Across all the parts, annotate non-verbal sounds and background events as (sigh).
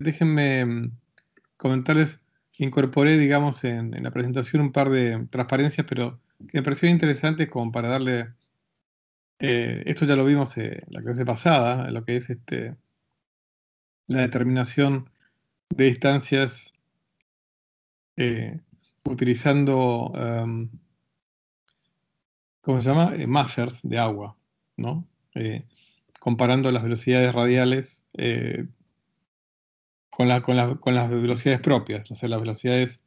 Déjenme mm, comentarles, incorporé, digamos, en, la presentación un par de transparencias, pero que me pareció interesante como para darle, eh, esto ya lo vimos en eh, la clase pasada, lo que es este, la determinación de distancias eh, utilizando, em, ¿cómo se llama? masers de agua, ¿no? comparando las velocidades radiales con, las velocidades propias, o sea, las velocidades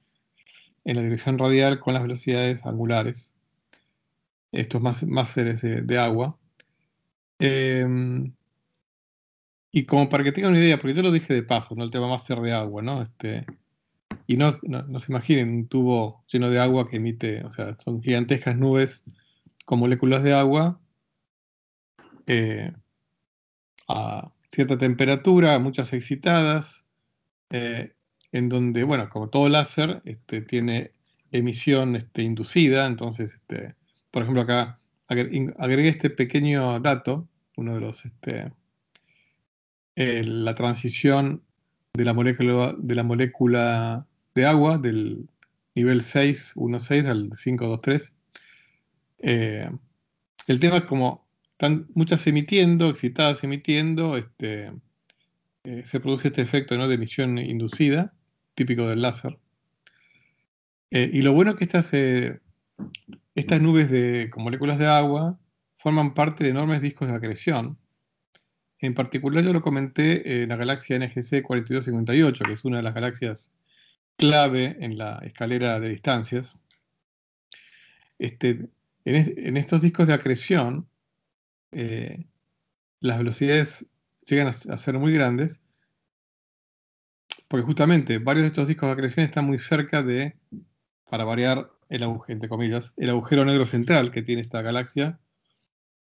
en la dirección radial con las velocidades angulares, estos más, más seres de, agua. Em, y como para que tengan una idea, porque yo lo dije de paso, ¿no? El tema máster ser de agua, ¿no? Este, y no, se imaginen un tubo lleno de agua que emite, o sea, son gigantescas nubes con moléculas de agua eh, a cierta temperatura, muchas excitadas, eh, en donde, bueno, como todo láser, este, tiene emisión este, inducida, entonces, este, por ejemplo, acá agregué este pequeño dato, uno de los, este, eh, la transición de la molécula de, la molécula de agua del nivel 616 al 523. Eh, el tema es como están muchas emitiendo, excitadas emitiendo, este, eh, se produce este efecto de emisión inducida, típico del láser. Eh, y lo bueno es que estas, eh, estas nubes de, con moléculas de agua forman parte de enormes discos de acreción. En particular, yo lo comenté en la galaxia NGC 4258, que es una de las galaxias clave en la escalera de distancias. Este, en, estos discos de acreción, las velocidades llegan a ser muy grandes, porque justamente varios de estos discos de acreción están muy cerca de, para variar, el agujero, entre comillas, el agujero negro central que tiene esta galaxia,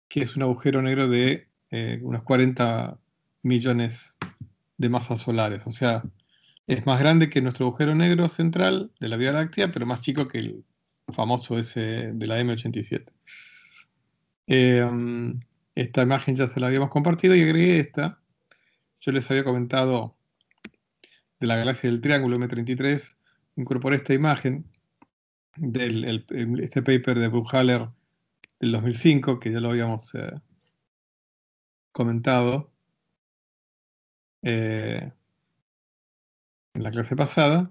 que es un agujero negro de eh, unos 40 millones de masas solares. O sea, es más grande que nuestro agujero negro central de la Vía Láctea, pero más chico que el famoso ese de la M87. Eh, em, esta imagen ya se la habíamos compartido y agregué esta. Yo les había comentado de la galaxia del Triángulo M33, incorporé esta imagen del este paper de Bruckhaler del 2005, que ya lo habíamos eh, comentado eh, en la clase pasada.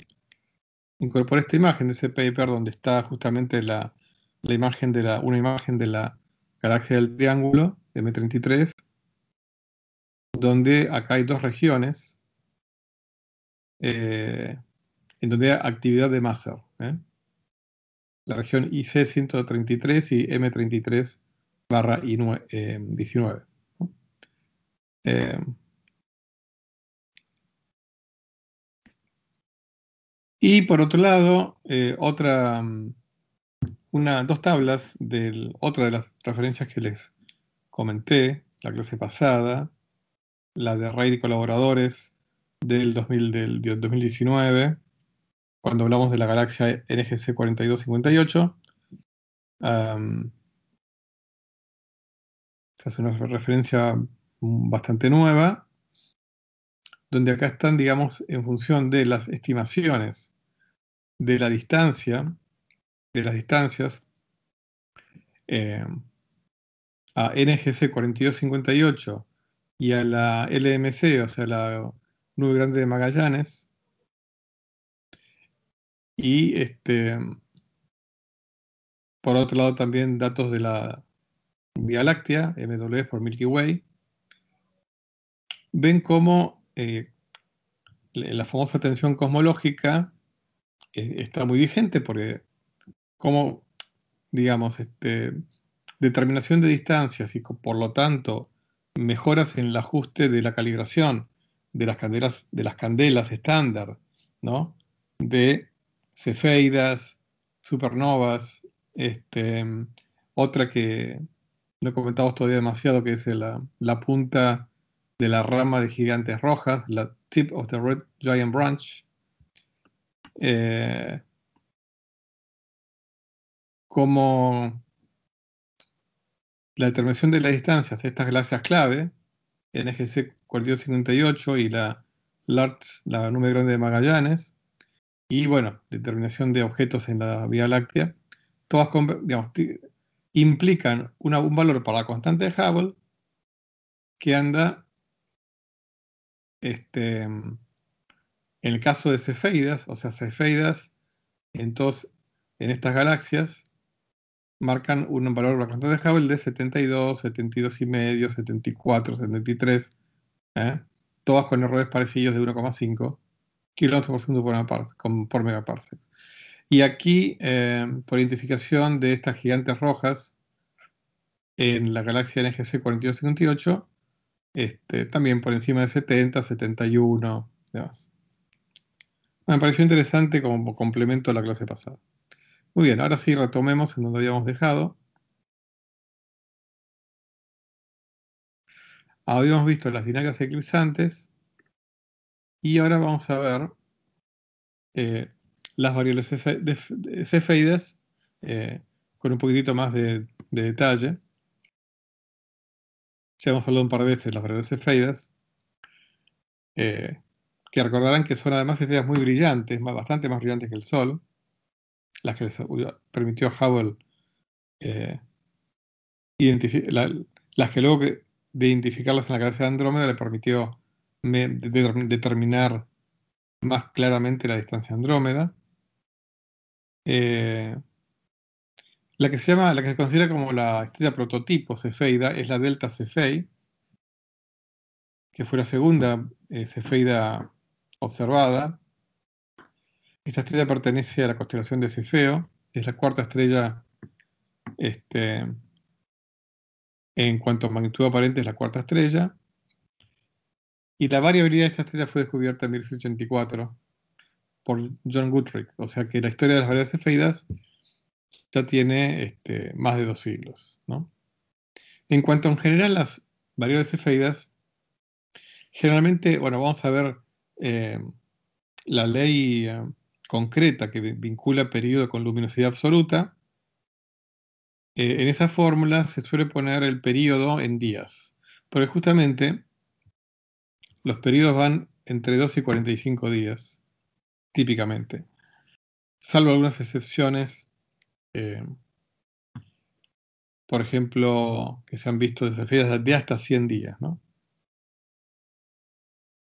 Incorporé esta imagen de ese paper donde está justamente la imagen de la, una imagen de la galaxia del triángulo M33, donde acá hay dos regiones eh, en donde hay actividad de Maser. ¿eh? La región IC133 y M33 barra i 19. Eh, y por otro lado, otra, mm, dos tablas de otra de las referencias que les comenté la clase pasada, la de RAID y colaboradores del, 2019, cuando hablamos de la galaxia NGC 4258. Esta es una referencia bastante nueva, donde acá están, digamos, en función de las estimaciones de la distancia, de las distancias, eh, a NGC 4258 y a la LMC, o sea, la Nube Grande de Magallanes. Y este, por otro lado también datos de la Vía Láctea, MW por Milky Way. Ven cómo eh, la famosa tensión cosmológica eh, está muy vigente porque como digamos, este, determinación de distancias y por lo tanto mejoras en el ajuste de la calibración de las candelas, de las candelas estándar, ¿no? de cefeidas, supernovas, este, otra que no comentado todavía demasiado, que es la, punta de la rama de gigantes rojas, la tip of the red giant branch. Eh, como la determinación de las distancias de estas galaxias clave, NGC 4258 y la Large la nube grande de Magallanes, y bueno, determinación de objetos en la Vía Láctea, todas implican un valor para la constante de Hubble que anda, este, en el caso de Cefeidas, o sea, Cefeidas entonces en estas galaxias marcan un valor blanco. Entonces Hubble de 72, 72 y medio, 74, 73, ¿eh? todas con errores parecidos de 1,5 kilómetros por segundo por, Y aquí, eh, por identificación de estas gigantes rojas en la galaxia NGC 4258, este, también por encima de 70, 71, demás. Me pareció interesante como complemento a la clase pasada. Muy bien, ahora sí retomemos en donde habíamos dejado. Habíamos visto las binarias eclipsantes y ahora vamos a ver eh, las variables cefeides eh, con un poquitito más de, detalle. Ya hemos hablado un par de veces de las variables cefeides, eh, que recordarán que son además estrellas muy brillantes, bastante más brillantes que el Sol las que permitió Hubble eh, las que luego de identificarlas en la galaxia de Andrómeda le permitió determinar más claramente la distancia de Andrómeda. Eh, la que se la que se considera como la estrella prototipo Cefeida es la Delta Cefei, que fue la segunda eh, Cefeida observada esta estrella pertenece a la constelación de Cefeo, es la cuarta estrella este, en cuanto a magnitud aparente es la cuarta estrella. Y la variabilidad de esta estrella fue descubierta en 1884 por John Goodrich. O sea que la historia de las variables cefeidas ya tiene este, más de dos siglos. En cuanto en general las variables cefeidas, generalmente, bueno, vamos a ver eh, la ley eh, concreta que vincula periodo con luminosidad absoluta, eh, en esa fórmula se suele poner el periodo en días, porque justamente los periodos van entre 2 y 45 días, típicamente, salvo algunas excepciones, eh, por ejemplo, que se han visto desafíos de hasta 100 días. ¿no?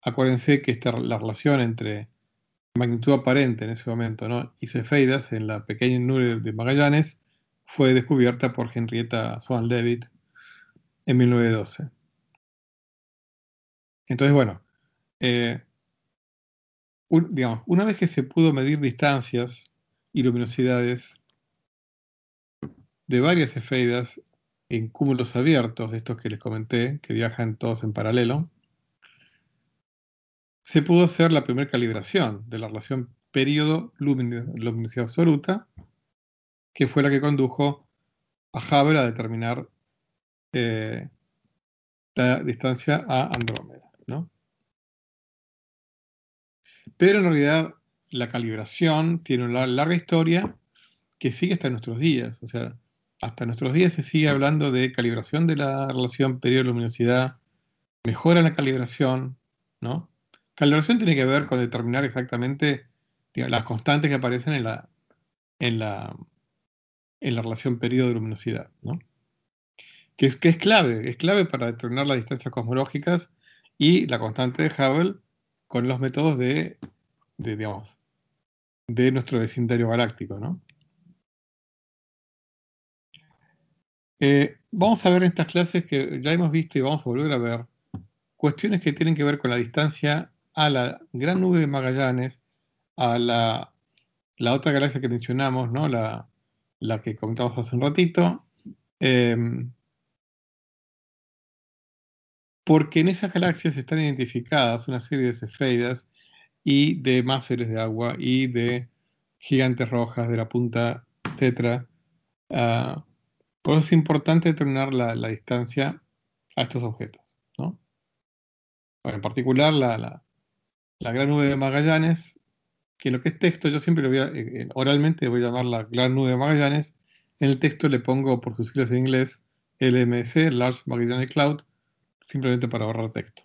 Acuérdense que esta, la relación entre magnitud aparente en ese momento, ¿no? Y Cefeidas, en la pequeña nube de Magallanes, fue descubierta por Henrietta Swan levitt en 1912. Entonces, bueno, eh, digamos, una vez que se pudo medir distancias y luminosidades de varias cefeidas en cúmulos abiertos, estos que les comenté, que viajan todos en paralelo, se pudo hacer la primera calibración de la relación periodo-luminosidad absoluta, que fue la que condujo a Hubble a determinar eh, la distancia a Andrómeda. ¿no? Pero en realidad la calibración tiene una larga historia que sigue hasta nuestros días. O sea, hasta nuestros días se sigue hablando de calibración de la relación periodo-luminosidad, mejora la calibración, ¿no? Calibración tiene que ver con determinar exactamente las constantes que aparecen en la, en la, en la relación periodo-luminosidad, ¿no? que, es, que es clave, es clave para determinar las distancias cosmológicas y la constante de Hubble con los métodos de, digamos, de nuestro vecindario galáctico. ¿no? Eh, vamos a ver en estas clases que ya hemos visto y vamos a volver a ver cuestiones que tienen que ver con la distancia a la gran nube de Magallanes, a la, otra galaxia que mencionamos, ¿no? la, que comentamos hace un ratito, em, porque en esas galaxias están identificadas una serie de cefeidas y de seres de agua y de gigantes rojas de la punta, etc. Ah, por eso es importante determinar la, distancia a estos objetos. ¿no? en particular, la, la gran nube de Magallanes, que lo que es texto, yo siempre lo voy a, eh, eh, oralmente voy a llamar la gran nube de Magallanes, en el texto le pongo por sus siglas en inglés LMC, Large Magellanic Cloud, simplemente para ahorrar texto.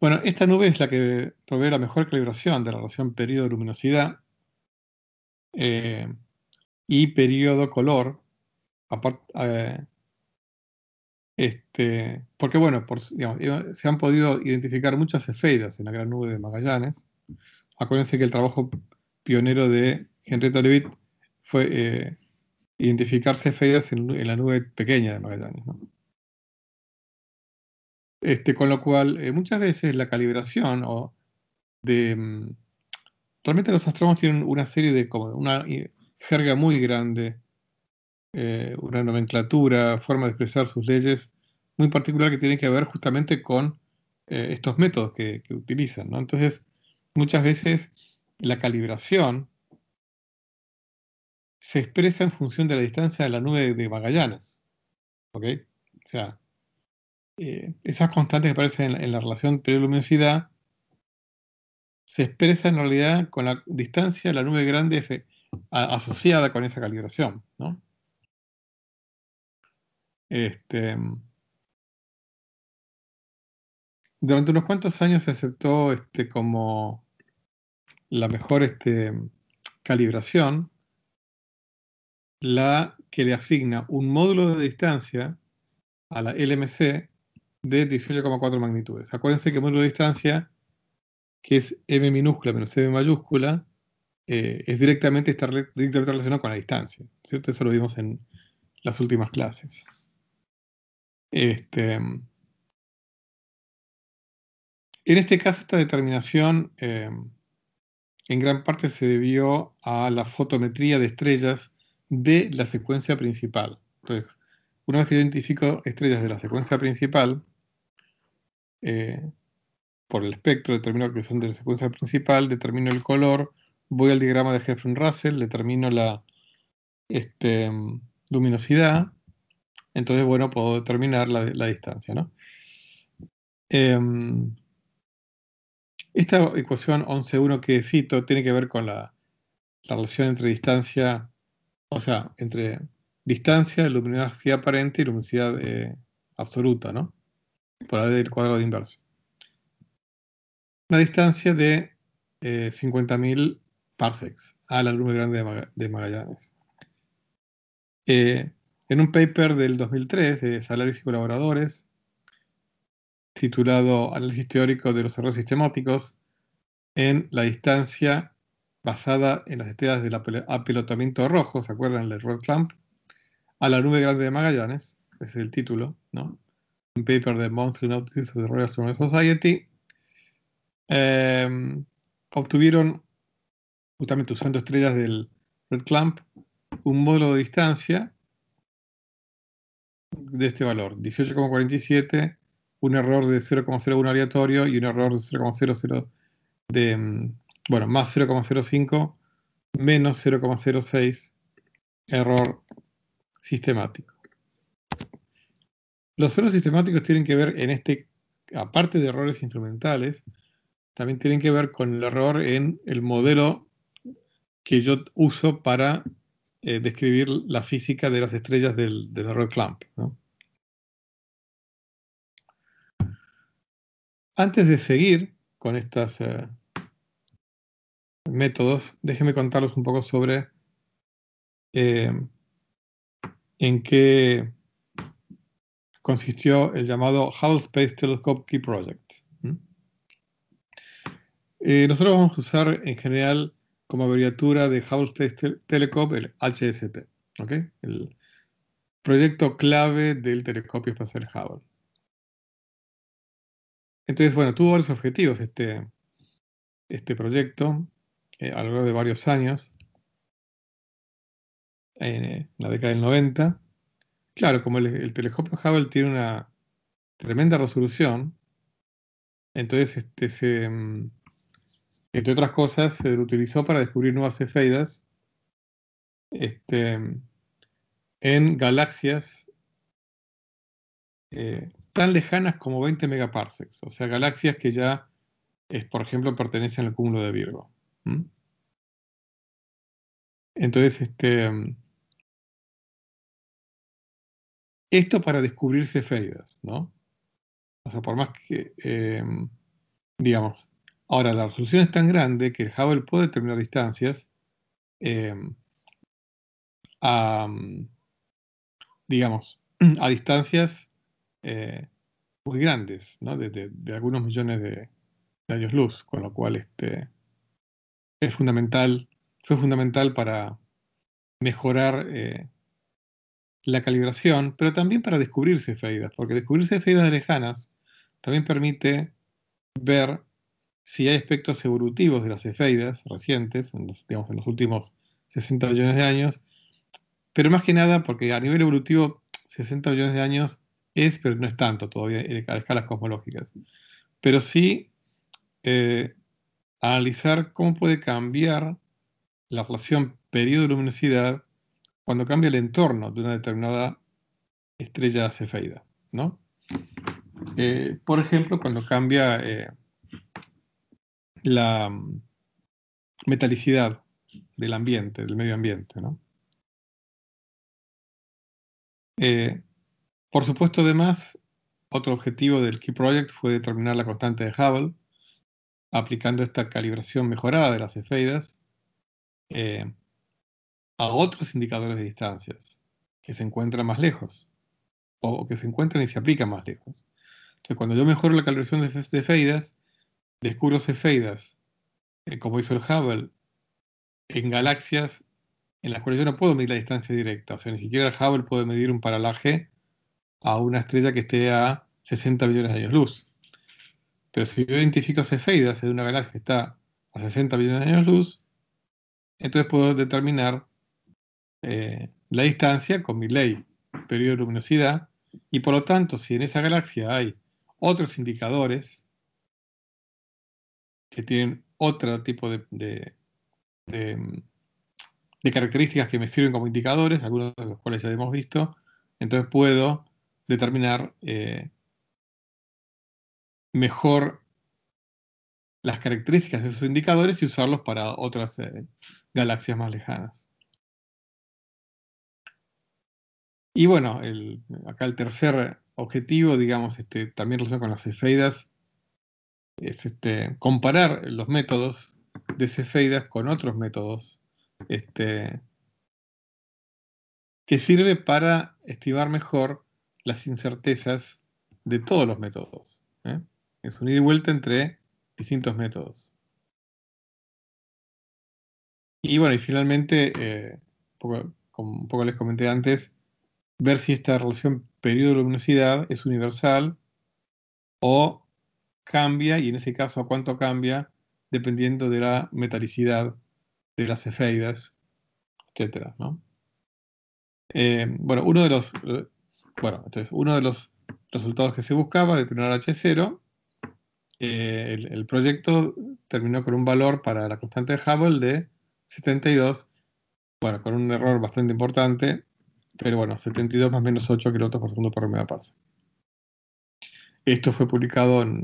Bueno, esta nube es la que provee la mejor calibración de la relación periodo-luminosidad eh, y periodo-color, este, porque bueno, se han podido identificar muchas cefeidas en la gran nube de Magallanes. Acuérdense que el trabajo pionero de Henrietta Leavitt fue eh, identificar cefeidas en, la nube pequeña de Magallanes. Este, con lo cual, eh, muchas veces la calibración o de... Mm, realmente los astrónomos tienen una serie de, como una jerga muy grande eh, una nomenclatura, forma de expresar sus leyes muy particular que tiene que ver justamente con eh, estos métodos que, utilizan. Entonces, muchas veces la calibración se expresa en función de la distancia de la nube de Magallanes. ¿ok? O sea, eh, esas constantes que aparecen en, la relación periodo-luminosidad se expresan en realidad con la distancia de la nube grande F, asociada con esa calibración. ¿no? Este, durante unos cuantos años se aceptó este, como la mejor este, calibración la que le asigna un módulo de distancia a la LMC de 18,4 magnitudes. Acuérdense que el módulo de distancia, que es m minúscula menos m mayúscula, eh, es directamente, está directamente relacionado con la distancia, Eso lo vimos en las últimas clases. Este, en este caso, esta determinación eh, en gran parte se debió a la fotometría de estrellas de la secuencia principal. Entonces, una vez que identifico estrellas de la secuencia principal, eh, por el espectro determino que son de la secuencia principal, determino el color, voy al diagrama de hertzsprung russell determino la este, luminosidad, entonces, bueno, puedo determinar la, distancia, ¿no? Em, esta ecuación 11.1 que cito tiene que ver con la, relación entre distancia, o sea, entre distancia, luminosidad aparente y luminosidad eh, absoluta, ¿no? Por la del cuadrado inverso. Una distancia de 50.000 eh, parsecs a la luz grande de, Magallanes. Eh, en un paper del 2003 de Salarios y Colaboradores, titulado Análisis teórico de los errores sistemáticos en la distancia basada en las estrellas del apelotamiento rojo, ¿se acuerdan del Red Clamp? A la nube grande de Magallanes, ese es el título, ¿no? Un paper de Monthly Notices of the Royal Astronomical Society. Eh, obtuvieron, justamente usando estrellas del Red Clamp, un módulo de distancia de este valor, 18,47, un error de 0,01 aleatorio y un error de 0,00 de, mm, bueno, más 0,05 menos 0,06 error sistemático. Los errores sistemáticos tienen que ver en este, aparte de errores instrumentales, también tienen que ver con el error en el modelo que yo uso para eh, describir la física de las estrellas del, del error Clamp. Antes de seguir con estos eh, métodos, déjenme contarles un poco sobre eh, en qué consistió el llamado Hubble Space Telescope Key Project. nosotros vamos a usar en general como abreviatura de Hubble Telescope, el HST, el proyecto clave del telescopio espacial Hubble. Entonces, bueno, tuvo varios objetivos este, este proyecto eh, a lo largo de varios años, en, eh, la década del 90. Claro, como el, el telescopio Hubble tiene una tremenda resolución, entonces este, se mm, entre otras cosas, se utilizó para descubrir nuevas cefeidas este, en galaxias eh, tan lejanas como 20 megaparsecs, o sea, galaxias que ya, es, por ejemplo, pertenecen al cúmulo de Virgo. Entonces, este, esto para descubrir cefeidas, ¿no? O sea, por más que, eh, digamos, Ahora, la resolución es tan grande que el Hubble puede determinar distancias eh, a, digamos, (clears throat) a distancias eh, muy grandes, ¿no? de, algunos millones de, años luz, con lo cual este, es fundamental, fue fundamental para mejorar eh, la calibración, pero también para descubrirse cefeidas, porque descubrirse cefeidas lejanas también permite ver si hay aspectos evolutivos de las cefeidas recientes, en digamos en los últimos 60 millones de años, pero más que nada porque a nivel evolutivo 60 millones de años es, pero no es tanto todavía a escalas cosmológicas. Pero sí eh, analizar cómo puede cambiar la relación periodo-luminosidad cuando cambia el entorno de una determinada estrella cefeida. ¿no? Eh, por ejemplo, cuando cambia eh, la mm, metalicidad del ambiente, del medio ambiente. ¿no? Eh, por supuesto, además, otro objetivo del Key Project fue determinar la constante de Hubble, aplicando esta calibración mejorada de las efeidas eh, a otros indicadores de distancias que se encuentran más lejos o que se encuentran y se aplican más lejos. Entonces, cuando yo mejoro la calibración de efeidas descubro cefeidas, eh, como hizo el Hubble, en galaxias en las cuales yo no puedo medir la distancia directa. O sea, ni siquiera el Hubble puede medir un paralaje a una estrella que esté a 60 millones de años luz. Pero si yo identifico cefeidas en una galaxia que está a 60 millones de años luz, entonces puedo determinar eh, la distancia con mi ley, periodo de luminosidad, y por lo tanto, si en esa galaxia hay otros indicadores que tienen otro tipo mm, de, características que me sirven como indicadores, algunos de los cuales ya hemos visto. Entonces puedo determinar eh, mejor las características de esos indicadores y usarlos para otras eh, galaxias más lejanas. Y bueno, acá el tercer objetivo, digamos, este, también relacionado con las efeidas, es este, comparar los métodos de Cefeidas con otros métodos este, que sirve para estimar mejor las incertezas de todos los métodos. ¿eh? Es un ida y vuelta entre distintos métodos. Y bueno, y finalmente, eh, como un poco les comenté antes, ver si esta relación periodo-luminosidad es universal o cambia y en ese caso a cuánto cambia dependiendo de la metalicidad de las cefeidas, etc. Eh, bueno, uno de los, bueno, entonces, uno de los resultados que se buscaba, de determinar H0, eh, el, proyecto terminó con un valor para la constante de Hubble de 72, bueno, con un error bastante importante, pero bueno, 72 más menos 8 km por segundo por parte Esto fue publicado en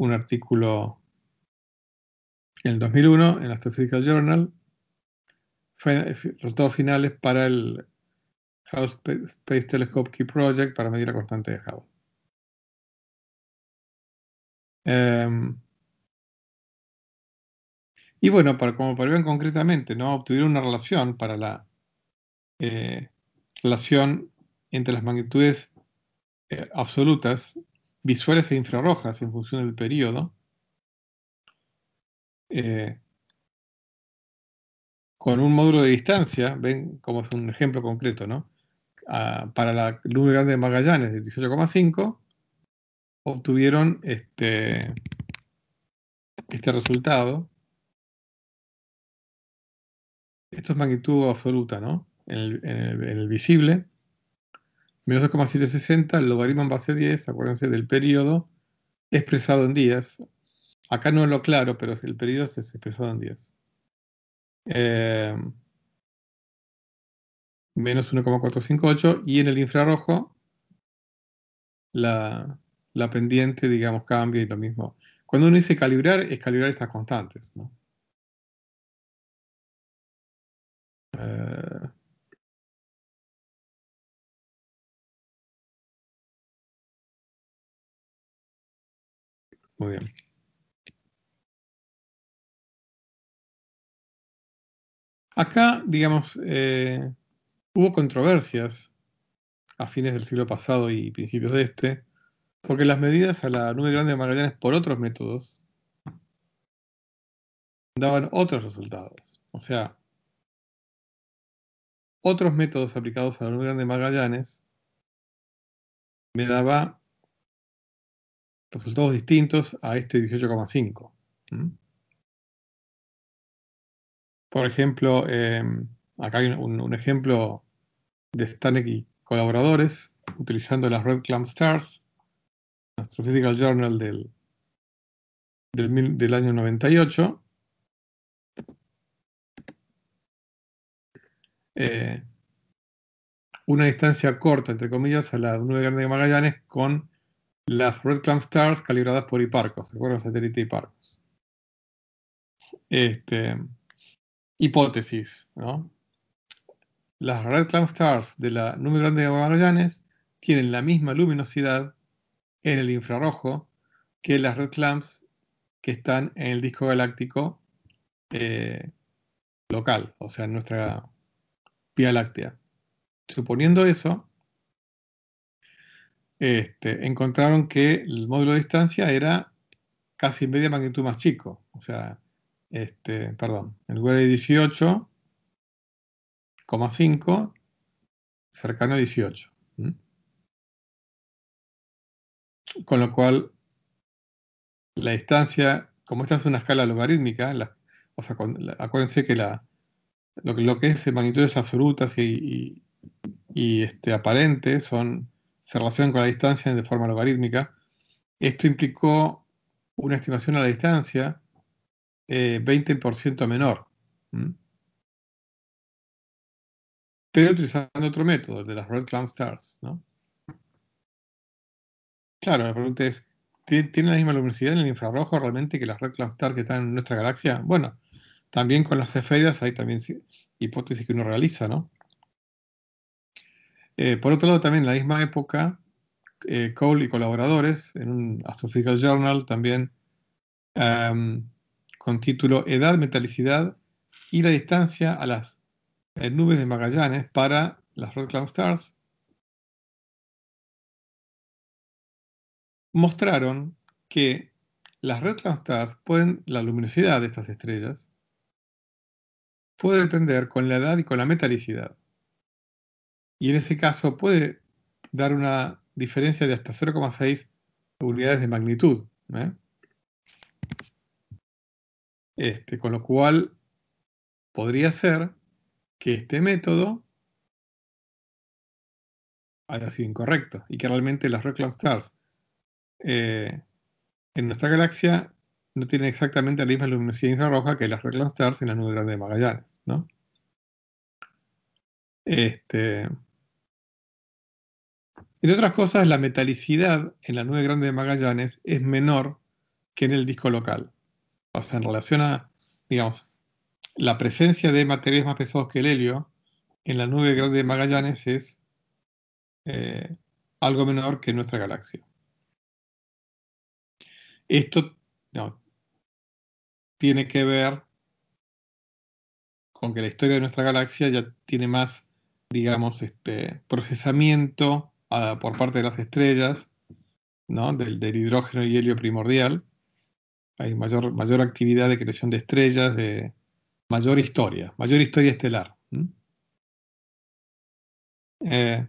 un artículo en el 2001 en Astrophysical Journal, eh, resultados finales para el House Space Telescope Key Project para medir la constante de Hubble. Em, y bueno, para, como para ver concretamente, ¿no? obtuvieron una relación para la eh, relación entre las magnitudes eh, absolutas visuales e infrarrojas en función del periodo. Eh, con un módulo de distancia, ven como es un ejemplo concreto, ¿no? Ah, para la luz grande de Magallanes de 18,5, obtuvieron este, este resultado. Esto es magnitud absoluta, ¿no? en el visible menos 2,760, el logaritmo en base 10, acuérdense del periodo expresado en días. Acá no es lo claro, pero el periodo es expresado en días. Eh, menos 1,458 y en el infrarrojo la, pendiente, digamos, cambia y lo mismo. Cuando uno dice calibrar, es calibrar estas constantes. ¿no? Eh, Muy bien. Acá, digamos, eh, hubo controversias a fines del siglo pasado y principios de este, porque las medidas a la nube grande de Magallanes por otros métodos daban otros resultados. O sea, otros métodos aplicados a la nube grande de Magallanes me daba resultados distintos a este 18,5. Por ejemplo, em, acá hay un, ejemplo de Stanek y colaboradores utilizando las Red Clam Stars, nuestro Physical Journal del, del, año 98. Eh, una distancia corta, entre comillas, a la nube grande de Magallanes con las Red Clam Stars calibradas por Hipparcos, ¿se acuerdan? Satélite Hiparcos. Este, hipótesis, ¿no? Las Red Clam Stars de la Número grande de Magallanes tienen la misma luminosidad en el infrarrojo que las Red Clamps que están en el disco galáctico eh, local, o sea, en nuestra Vía Láctea. Suponiendo eso, este, encontraron que el módulo de distancia era casi media magnitud más chico. O sea, este, perdón, en lugar de 18,5, cercano a 18. Con lo cual, la distancia, como esta es una escala logarítmica, o sea, acuérdense que lo, que es magnitudes absolutas y, este, aparentes son se relacionan con la distancia de forma logarítmica. Esto implicó una estimación a la distancia 20% eh, menor. Pero utilizando otro método, el de las Red Clown Stars. ¿no? Claro, la pregunta es, ¿tiene la misma luminosidad en el infrarrojo realmente que las Red cloud Stars que están en nuestra galaxia? Bueno, también con las cefeidas hay también hipótesis que uno realiza, ¿no? Eh, por otro lado, también en la misma época, eh, Cole y colaboradores, en un Astrophysical Journal también, con título Edad, Metalicidad y la distancia a las eh, nubes de Magallanes para las Red Cloud Stars, mostraron que las Red Cloud Stars pueden, la luminosidad de estas estrellas, puede depender con la edad y con la metalicidad y en ese caso puede dar una diferencia de hasta 0,6 probabilidades de magnitud. ¿eh? Este, con lo cual, podría ser que este método haya sido incorrecto y que realmente las Red Stars eh, en nuestra galaxia no tienen exactamente la misma luminosidad infrarroja que las Red Stars en la nube grande de Magallanes. Este, entre otras cosas, la metalicidad en la nube grande de Magallanes es menor que en el disco local. O sea, en relación a, digamos, la presencia de materiales más pesados que el helio en la nube grande de Magallanes es eh, algo menor que en nuestra galaxia. Esto tiene que ver con que la historia de nuestra galaxia ya tiene más, digamos, este, procesamiento por parte de las estrellas, ¿no? del, hidrógeno y helio primordial. Hay mayor, mayor actividad de creación de estrellas, de mayor historia, mayor historia estelar. Eh,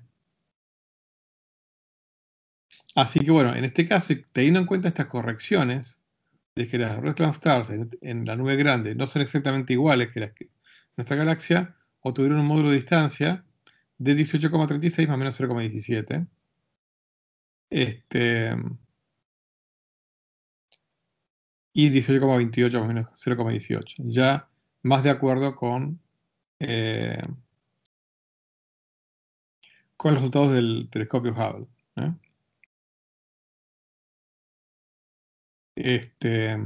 así que bueno, en este caso, teniendo en cuenta estas correcciones, de que las Redland Stars en, la nube grande no son exactamente iguales que las que nuestra galaxia, o tuvieron un módulo de distancia, de 18,36 más menos 0,17. Este, y 18,28 más menos 0,18. Ya más de acuerdo con, eh, con los resultados del telescopio Hubble. Este,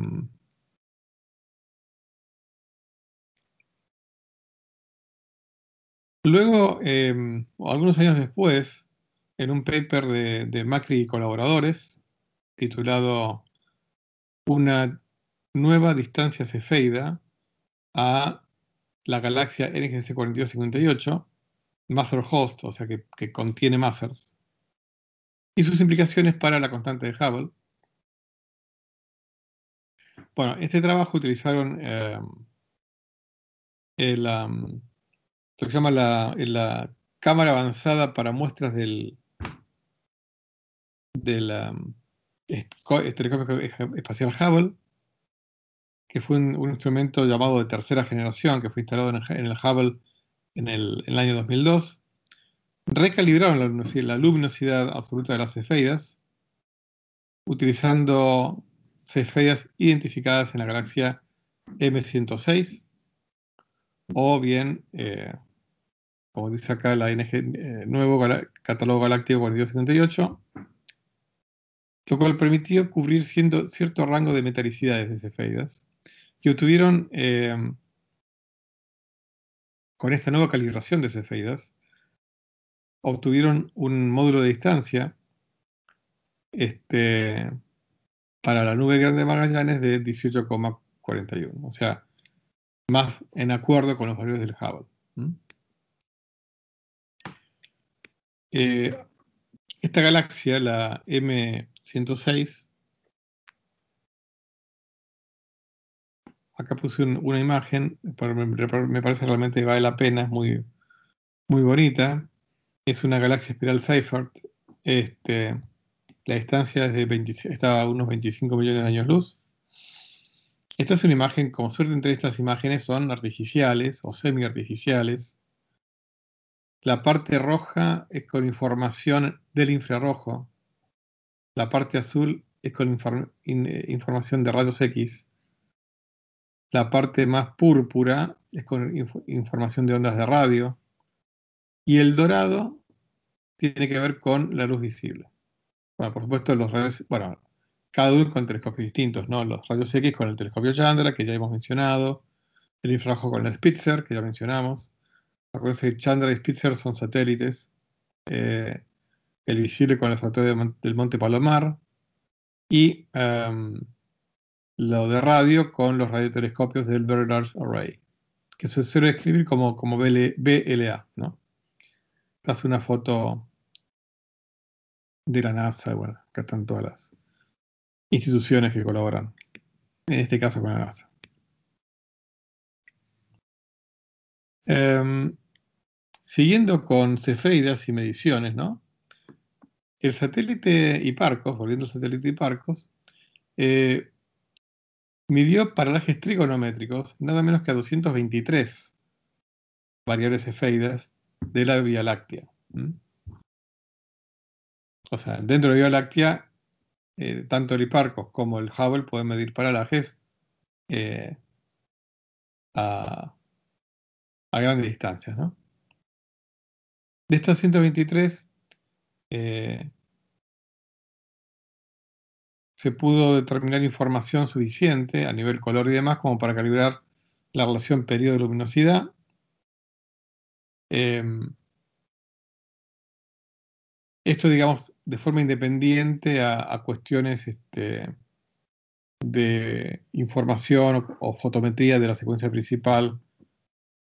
Luego, eh, algunos años después, en un paper de, Macri y colaboradores, titulado Una nueva distancia cefeida a la galaxia NGC 4258, Master Host, o sea que, contiene Masters, y sus implicaciones para la constante de Hubble. Bueno, este trabajo utilizaron em, el, lo que se llama la, cámara avanzada para muestras del, del espacial Hubble, que fue un, instrumento llamado de tercera generación, que fue instalado en, el Hubble en el, año 2002. Recalibraron la luminosidad, absoluta de las cefeidas, utilizando cefeidas identificadas en la galaxia M106 o bien eh, como dice acá la NG eh, nuevo catálogo galáctico 4278, lo cual permitió cubrir cierto rango de metalicidades de cefeidas y obtuvieron eh, con esta nueva calibración de cefeidas obtuvieron un módulo de distancia este, para la nube grande de Magallanes de 18,41, o sea, más en acuerdo con los valores del Hubble. Eh, esta galaxia, la M106, acá puse una imagen, me parece realmente vale la pena, es muy, muy bonita. Es una galaxia espiral Seifert. Este, la distancia es de está a unos 25 millones de años luz. Esta es una imagen, como suerte entre estas imágenes son artificiales o semi-artificiales. La parte roja es con información del infrarrojo. La parte azul es con eh, información de rayos X. La parte más púrpura es con información de ondas de radio. Y el dorado tiene que ver con la luz visible. Bueno, por supuesto, los bueno, cada uno con telescopios distintos, ¿no? Los rayos X con el telescopio Chandra, que ya hemos mencionado, el infrarrojo con el Spitzer, que ya mencionamos, Acuérdense que Chandra y Spitzer son satélites. Eh, el visible con la observatorio del Monte Palomar. Y em, lo de radio con los radiotelescopios del Very Large Array. Que se suele escribir como, como BLA, ¿no? Hace una foto de la NASA, bueno, acá están todas las instituciones que colaboran, en este caso con la NASA. Em, Siguiendo con cefeidas y mediciones, ¿no? El satélite Hipparcos, volviendo al satélite Hipparcos, eh, midió paralajes trigonométricos nada menos que a 223 variables cefeidas de la Vía Láctea. O sea, dentro de la Vía Láctea, eh, tanto el Hiparcos como el Hubble pueden medir paralajes eh, a, a, grandes distancias, ¿no? de estas 123 eh, se pudo determinar información suficiente a nivel color y demás como para calibrar la relación periodo-luminosidad. Em, esto, digamos, de forma independiente a, cuestiones este, de información o, fotometría de la secuencia principal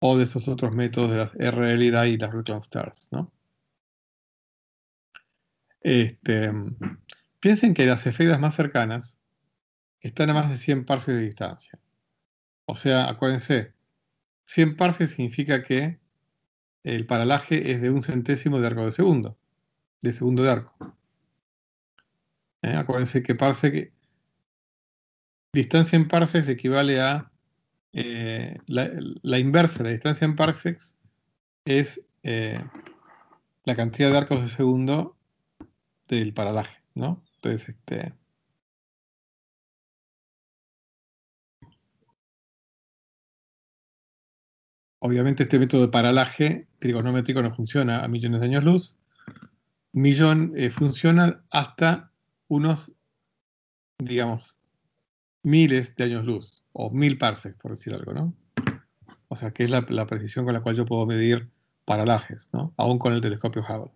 o de estos otros métodos de las RLIDA y las Reclam Stars. ¿no? Este, piensen que las efectas más cercanas están a más de 100 parses de distancia. O sea, acuérdense, 100 parces significa que el paralaje es de un centésimo de arco de segundo, de segundo de arco. ¿Eh? Acuérdense que parsec, distancia en parsecs equivale a eh, la, inversa inversa, la distancia en parsecs es eh, la cantidad de arcos de segundo del paralaje, ¿no? Entonces, este... Obviamente este método de paralaje trigonométrico no funciona a millones de años luz. Millón eh, funciona hasta unos, digamos, miles de años luz o mil parsecs, por decir algo, ¿no? O sea, que es la, precisión con la cual yo puedo medir paralajes, ¿no? Aún con el telescopio Hubble.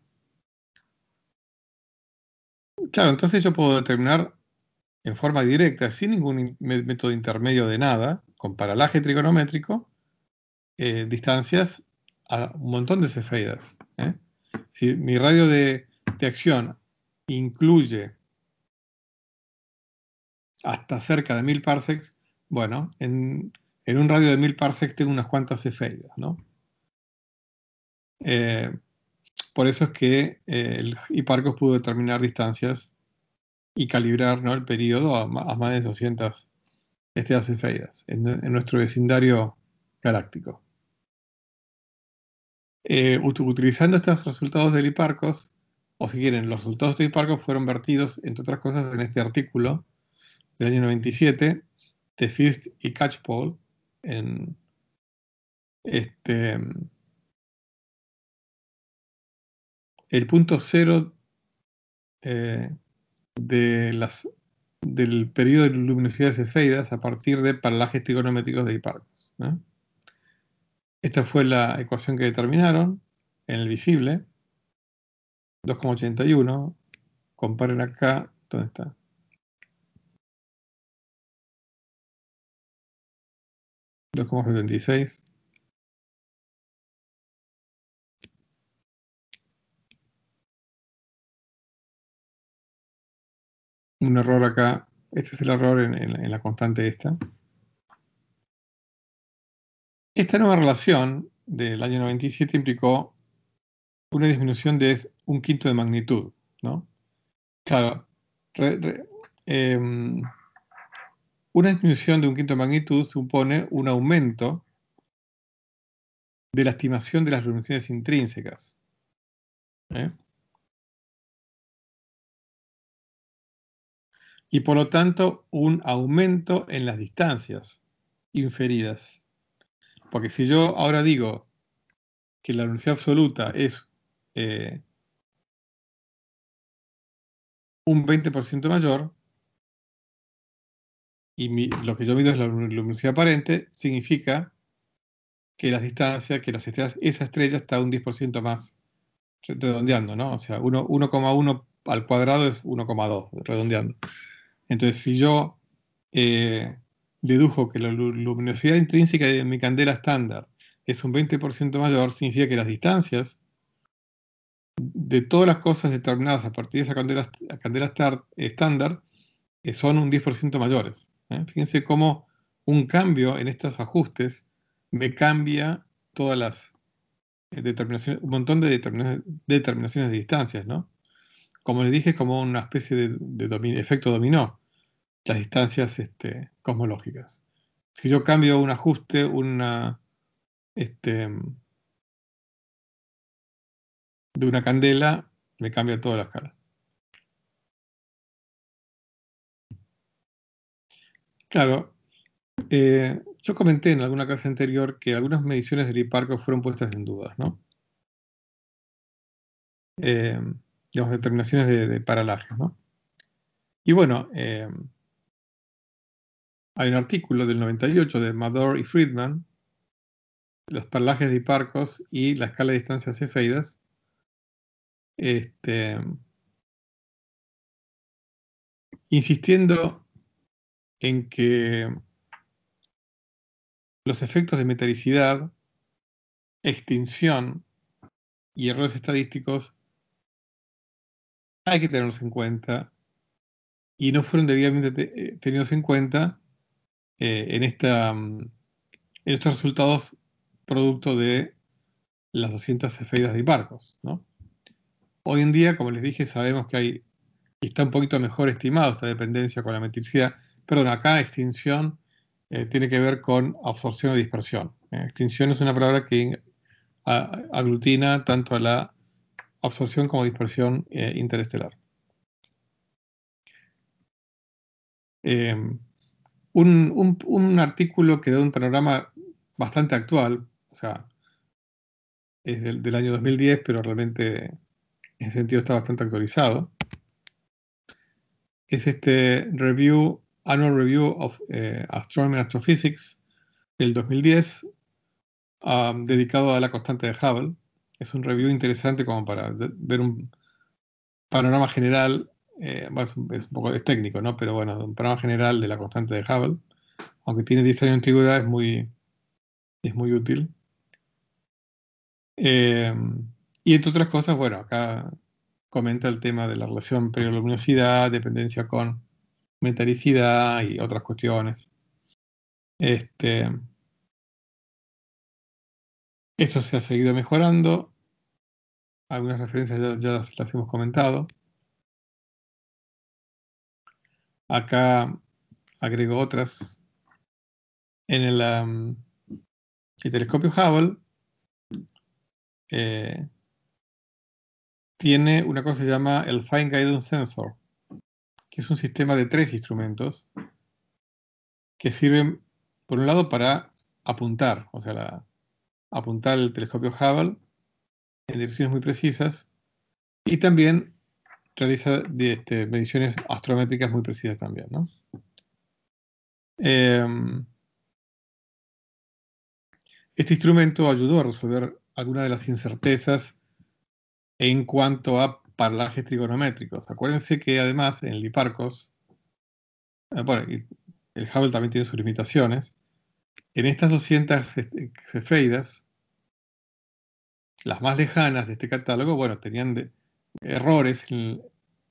Claro, entonces yo puedo determinar en forma directa, sin ningún método intermedio de nada, con paralaje trigonométrico, eh, distancias a un montón de cefeidas. ¿eh? Si mi radio de, de, acción incluye hasta cerca de mil parsecs, bueno, en, un radio de mil parsecs tengo unas cuantas cefeidas, ¿no? Eh, por eso es que eh, el Hipparcos pudo determinar distancias y calibrar el periodo a, más de 200 estrellas cefeidas en, nuestro vecindario galáctico. Eh, utilizando estos resultados del Hipparcos, o si quieren, los resultados del Hipparcos fueron vertidos, entre otras cosas, en este artículo del año 97 de Fist y Catchpole en este el punto cero eh, de las, del periodo de luminosidades efeidas a partir de paralajes trigonométricos de Hipparcos. Esta fue la ecuación que determinaron en el visible, 2,81. Comparen acá, ¿dónde está? 2,76. Un error acá. Este es el error en, la constante esta. Esta nueva relación del año 97 implicó una disminución de un quinto de magnitud, ¿no? Claro, em, una disminución de un quinto magnitud supone un aumento de la estimación de las reuniones intrínsecas. ¿eh? Y por lo tanto, un aumento en las distancias inferidas. Porque si yo ahora digo que la velocidad absoluta es eh, un 20% mayor, y lo que yo mido es la luminosidad aparente, significa que las distancias, que las estrellas, esa estrella está un 10% más, redondeando, ¿no? O sea, 1,1 al cuadrado es 1,2, redondeando. Entonces, si yo eh, dedujo que la luminosidad intrínseca de mi candela estándar es un 20% mayor, significa que las distancias de todas las cosas determinadas a partir de esa candela, candela estándar eh, son un 10% mayores. ¿eh? Fíjense cómo un cambio en estos ajustes me cambia todas las eh, determinaciones, un montón de determinaciones, de distancias, ¿no? Como les dije, es como una especie de, efecto dominó, las distancias este, cosmológicas. Si yo cambio un ajuste, una, este, de una candela, me cambia todas las escala. Claro. Eh, yo comenté en alguna clase anterior que algunas mediciones del hiparco fueron puestas en dudas, ¿no? las eh, determinaciones de, paralajes, ¿no? Y bueno, eh, hay un artículo del 98 de Mador y Friedman, Los paralajes de hiparcos y la escala de distancias efeidas este, insistiendo en que los efectos de metalicidad, extinción y errores estadísticos hay que tenerlos en cuenta y no fueron debidamente eh, tenidos en cuenta eh, en, esta, mm, estos resultados producto de las 200 cefeidas de barcos. Hoy en día, como les dije, sabemos que hay, está un poquito mejor estimado esta dependencia con la metalicidad, perdón, acá extinción eh, tiene que ver con absorción o dispersión. Eh, extinción es una palabra que aglutina tanto a la absorción como dispersión eh, interestelar. Un, artículo que da un panorama bastante actual, o sea, es del, del año 2010, pero realmente en sentido está bastante actualizado, es este Review Annual Review of eh, Astronomy and Astrophysics del 2010, um, dedicado a la constante de Hubble. Es un review interesante como para ver un panorama general, eh, es un poco es técnico, ¿no? Pero bueno, un panorama general de la constante de Hubble. Aunque tiene 10 años de antigüedad, es muy, es muy útil. Eh, y entre otras cosas, bueno, acá comenta el tema de la relación luminosidad, dependencia con metalicidad y otras cuestiones. Este, esto se ha seguido mejorando. Algunas referencias ya, las, hemos comentado. Acá agrego otras. En el, um, telescopio Hubble eh, tiene una cosa que se llama el Fine Guidance Sensor que es un sistema de tres instrumentos que sirven, por un lado, para apuntar, o sea, apuntar el telescopio Hubble en direcciones muy precisas y también realiza este, mediciones astrométricas muy precisas también. Em, este instrumento ayudó a resolver algunas de las incertezas en cuanto a parlajes trigonométricos. Acuérdense que además en Liparcos, eh, bueno, el Hubble también tiene sus limitaciones, en estas 200 este, cefeidas, las más lejanas de este catálogo, bueno, tenían errores en,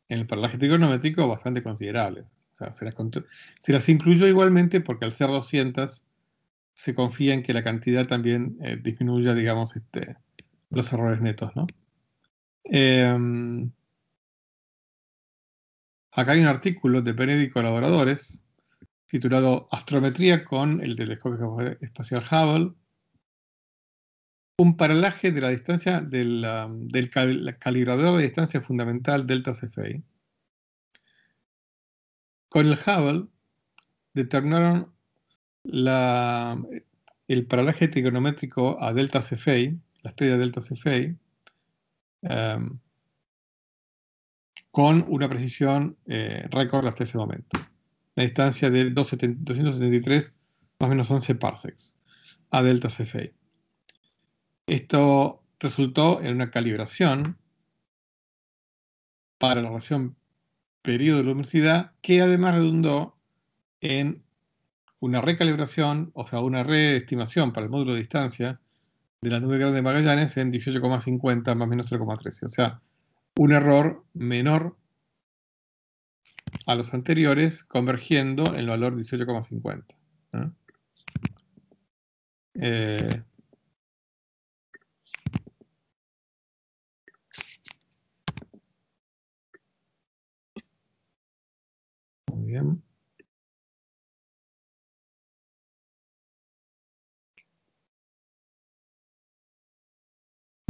el parlaje trigonométrico bastante considerables. se las, se las, incluyó igualmente porque al ser 200 se confía en que la cantidad también eh, disminuya, digamos, este, los errores netos, ¿no? Em, acá hay un artículo de Benedict y colaboradores titulado Astrometría con el telescopio espacial Hubble. Un paralaje de la distancia del, um, calibrador de distancia fundamental Delta CFI. Con el Hubble determinaron el paralaje trigonométrico a Delta Cephei, la estrella Delta Cephei, Em, con una precisión eh, récord hasta ese momento. La distancia de 273 más o menos 11 parsecs a delta CFI. Esto resultó en una calibración para la relación periodo de luminosidad que además redundó en una recalibración, o sea, una reestimación para el módulo de distancia de la nube grande de Magallanes en 18,50 más menos 0,13. O sea, un error menor a los anteriores, convergiendo en el valor 18,50. Eh, muy bien.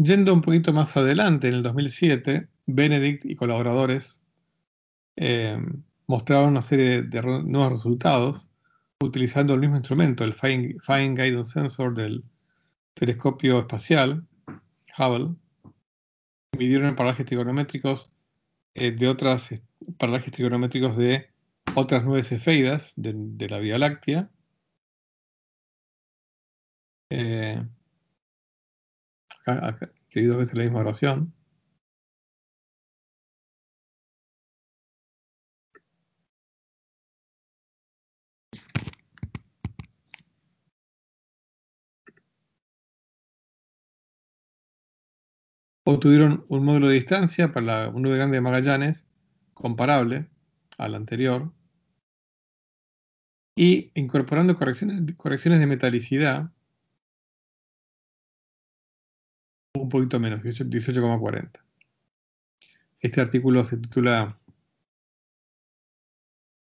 Yendo un poquito más adelante, en el 2007, Benedict y colaboradores eh, mostraron una serie de nuevos resultados utilizando el mismo instrumento, el Fine, Guidance Sensor del telescopio espacial Hubble. Midieron parajes eh, eh, trigonométricos de otras parajes trigonométricos de otras nubes efeidas de, la Vía Láctea acá, la misma oración. obtuvieron un módulo de distancia para la nube grande de Magallanes comparable al anterior y incorporando correcciones, correcciones de metalicidad un poquito menos, 18,40. Este artículo se titula,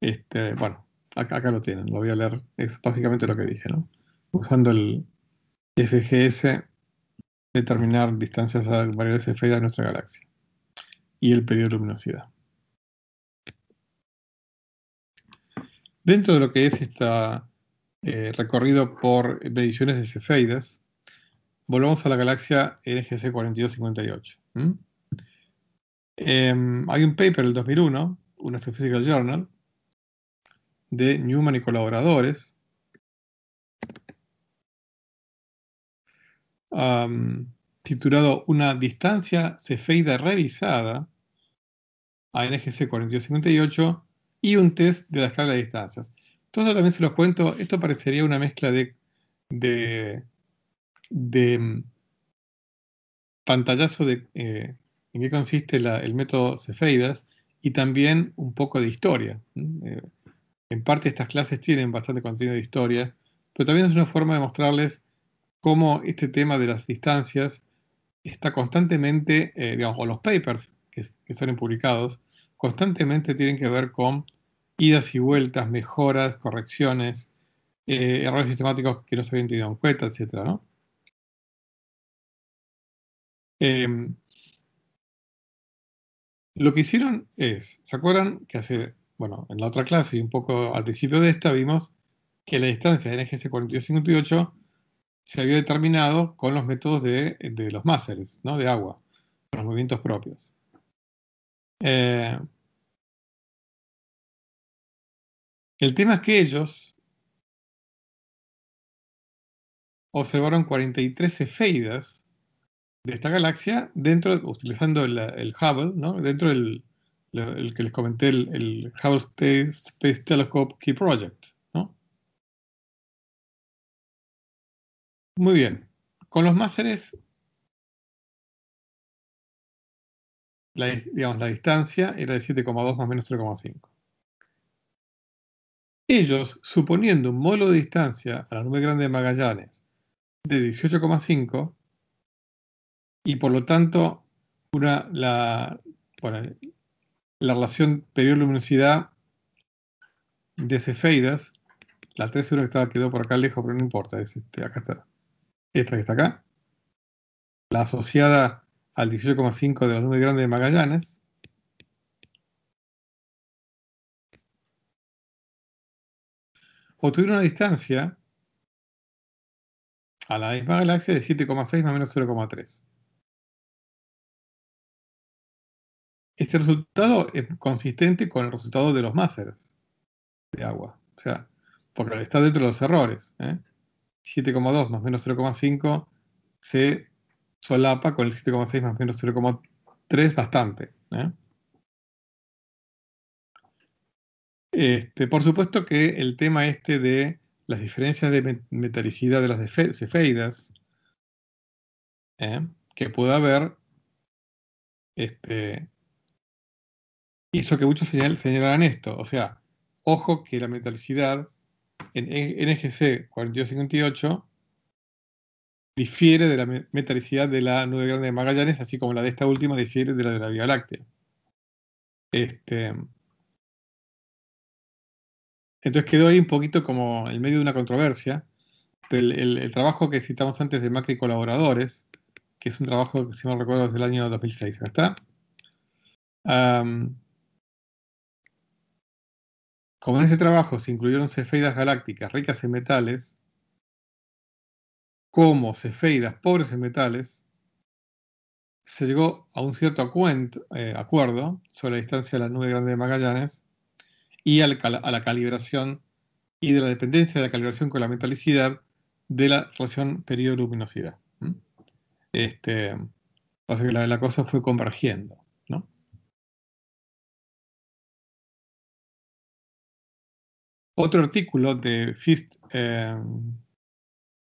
este, bueno, acá, lo tienen, lo voy a leer, es básicamente lo que dije, ¿no? Usando el FGS, determinar distancias a variables efeidas de nuestra galaxia y el periodo de luminosidad. Dentro de lo que es este recorrido por mediciones de cefeidas, volvamos a la galaxia NGC 4258. Em, hay un paper del 2001, un Astrophysical Journal, de Newman y colaboradores, titulado Una distancia cefeida revisada a NGC 4258 y un test de la escala de distancias. Entonces también se los cuento, esto parecería una mezcla de de mm, pantallazo de eh, en qué consiste el método Cefeidas y también un poco de historia. Eh, en parte estas clases tienen bastante contenido de historia, pero también es una forma de mostrarles cómo este tema de las distancias está constantemente, eh, digamos, o los papers que, salen publicados, constantemente tienen que ver con idas y vueltas, mejoras, correcciones, errores sistemáticos que no se habían tenido en cuenta, etc. ¿no? Em, lo que hicieron es, ¿se acuerdan que hace, bueno, en la otra clase y un poco al principio de esta vimos que la distancia de NGC 4258 se había determinado con los métodos de, los máseres, ¿no? De agua, los movimientos propios. Eh, el tema es que ellos observaron 43 cefeidas de esta galaxia dentro, utilizando el, Hubble, dentro del el que les comenté, el, Hubble Space Telescope Key Project. Muy bien. Con los máseres, la, digamos, la distancia era de 7,2 más menos 0,5. Ellos, suponiendo un módulo de distancia a la nube grande de Magallanes de 18,5, y por lo tanto una, la, relación la relación de Cefeidas, la 3 que estaba, quedó por acá lejos, pero no importa, es este, acá está, esta que está acá, la asociada al 18,5 de la nube grande de Magallanes, obtuvieron una distancia a la misma galaxia de 7,6 más o menos 0,3. este resultado es consistente con el resultado de los máseres de agua. O sea, porque está dentro de los errores. 7,2 ¿eh? más menos 0,5 se solapa con el 7,6 más menos 0,3 bastante. ¿eh? Este, por supuesto que el tema este de las diferencias de metalicidad de las cefeidas ¿eh? que puede haber este, hizo que muchos señal, señalaran esto. O sea, ojo que la metalicidad en e-, NGC 4258 difiere de la metalicidad de la nube grande de Magallanes, así como la de esta última difiere de la de la Vía Láctea. Este, entonces quedó ahí un poquito como en medio de una controversia. El, trabajo que citamos antes de Macri Colaboradores, que es un trabajo que si no recuerdo es del año 2006, ¿verdad? Um, como en ese trabajo se incluyeron cefeidas galácticas ricas en metales, como cefeidas pobres en metales, se llegó a un cierto eh, acuerdo sobre la distancia de la nube grande de Magallanes y a la, calibración y de la dependencia de la calibración con la metalicidad de la relación periodo-luminosidad. Este, que la cosa fue convergiendo. Otro artículo de FIST eh,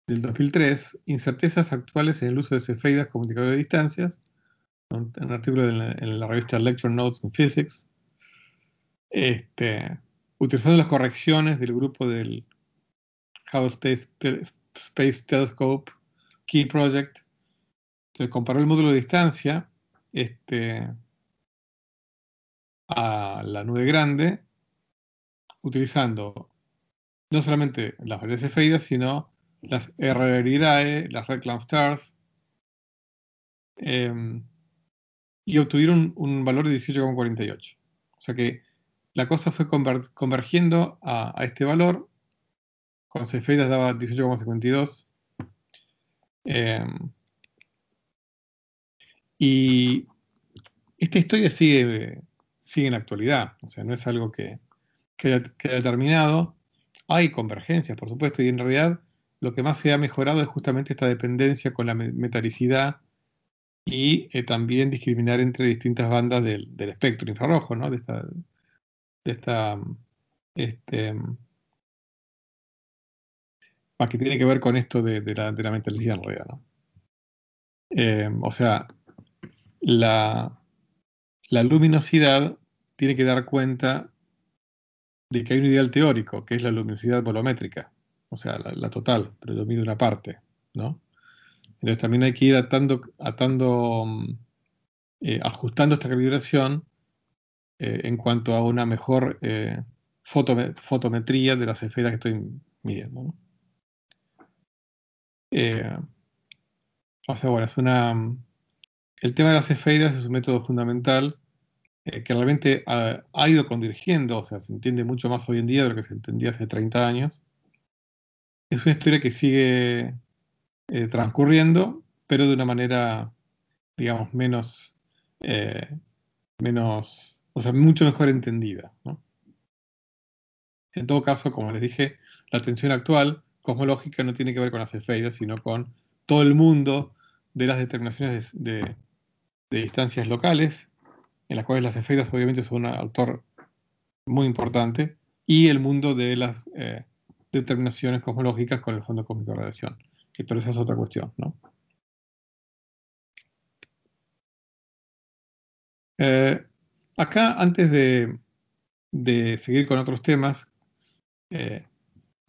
del 2003, Incertezas actuales en el uso de cefeidas como indicador de distancias, un, artículo en la, revista Lecture Notes in Physics, este, utilizando las correcciones del grupo del Hubble Space, Telescope Key Project, comparó el módulo de distancia este, a la nube grande utilizando no solamente las variables feitas sino las RRIRAE, las Reclam Stars, em, y obtuvieron un, valor de 18,48. O sea que la cosa fue convergiendo a, este valor. Con Feidas daba 18,52. Em, y esta historia sigue, sigue en la actualidad. O sea, no es algo que, que, ha determinado. Hay convergencias, por supuesto, y en realidad lo que más se ha mejorado es justamente esta dependencia con la metalicidad y eh, también discriminar entre distintas bandas del, espectro infrarrojo, ¿no? De esta, de esta este, más que tiene que ver con esto de, la, metalicidad en realidad, ¿no? Eh, o sea, la luminosidad tiene que dar cuenta de que hay un ideal teórico, que es la luminosidad volumétrica, o sea, la, total, pero yo mido una parte, Entonces también hay que ir atando, atando mm, eh, ajustando esta calibración eh, en cuanto a una mejor eh, fotometría de las esferas que estoy midiendo. ¿no? o sea, bueno, es una... Mm, el tema de las esferas es un método fundamental eh, que realmente ah, ha, ido condirigiendo, o sea, se entiende mucho más hoy en día de lo que se entendía hace 30 años. Es una historia que sigue eh, transcurriendo, pero de una manera, digamos, menos, eh, menos, o sea, mucho mejor entendida. En todo caso, como les dije, la tensión actual cosmológica no tiene que ver con las esferas, sino con todo el mundo de las determinaciones de distancias locales en las cuales las esferas obviamente son un autor muy importante, y el mundo de las eh, determinaciones cosmológicas con el fondo cósmico de radiación. Pero esa es otra cuestión, eh, acá, antes de, seguir con otros temas, eh,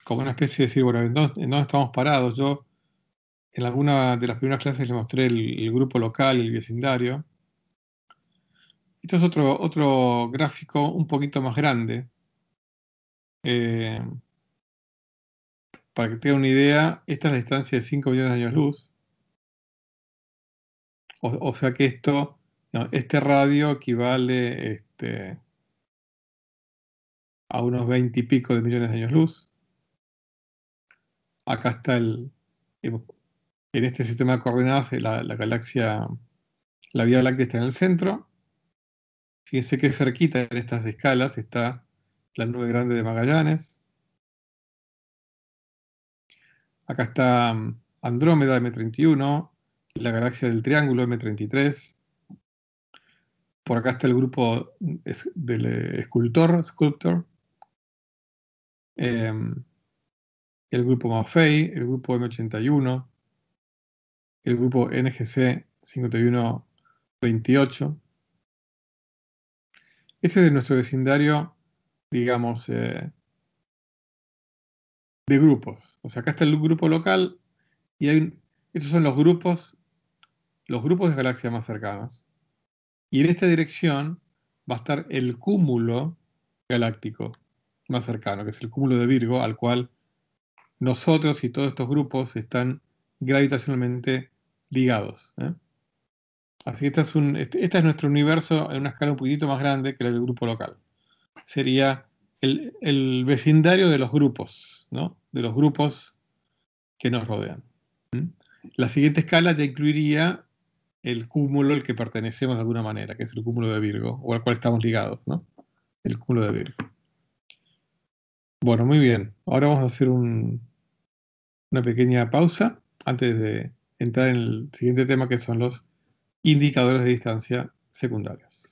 como una especie de decir, bueno, ¿en dónde, estamos parados? Yo en alguna de las primeras clases le mostré el grupo local y el vecindario, esto es otro, otro gráfico un poquito más grande. Eh, para que tengan una idea, esta es la distancia de 5 millones de años luz. O, sea que esto, este radio equivale este, a unos 20 y pico de millones de años luz. Acá está el, en este sistema de coordenadas, la, la galaxia, la Vía Láctea está en el centro. Fíjense que cerquita en estas escalas está la nube grande de Magallanes. Acá está mm, Andrómeda M31, la galaxia del Triángulo M33. Por acá está el grupo mm, del escultor, eh, Sculptor. Em, el grupo Maffei, el grupo M81, el grupo NGC 5128. Este es de nuestro vecindario, digamos, eh, de grupos. O sea, acá está el grupo local y estos son los grupos, los grupos de galaxias más cercanas. Y en esta dirección va a estar el cúmulo galáctico más cercano, que es el cúmulo de Virgo, al cual nosotros y todos estos grupos están gravitacionalmente ligados. ¿eh? Así que este, este, este es, nuestro universo en una escala un poquitito más grande que la del grupo local. Sería el, vecindario de los grupos, ¿no? De los grupos que nos rodean. ¿Mm? La siguiente escala ya incluiría el cúmulo al que pertenecemos de alguna manera, que es el cúmulo de Virgo, o al cual estamos ligados, ¿no? El cúmulo de Virgo. Bueno, muy bien. Ahora vamos a hacer una pequeña pausa antes de entrar en el siguiente tema que son los indicadores de distancia secundarios.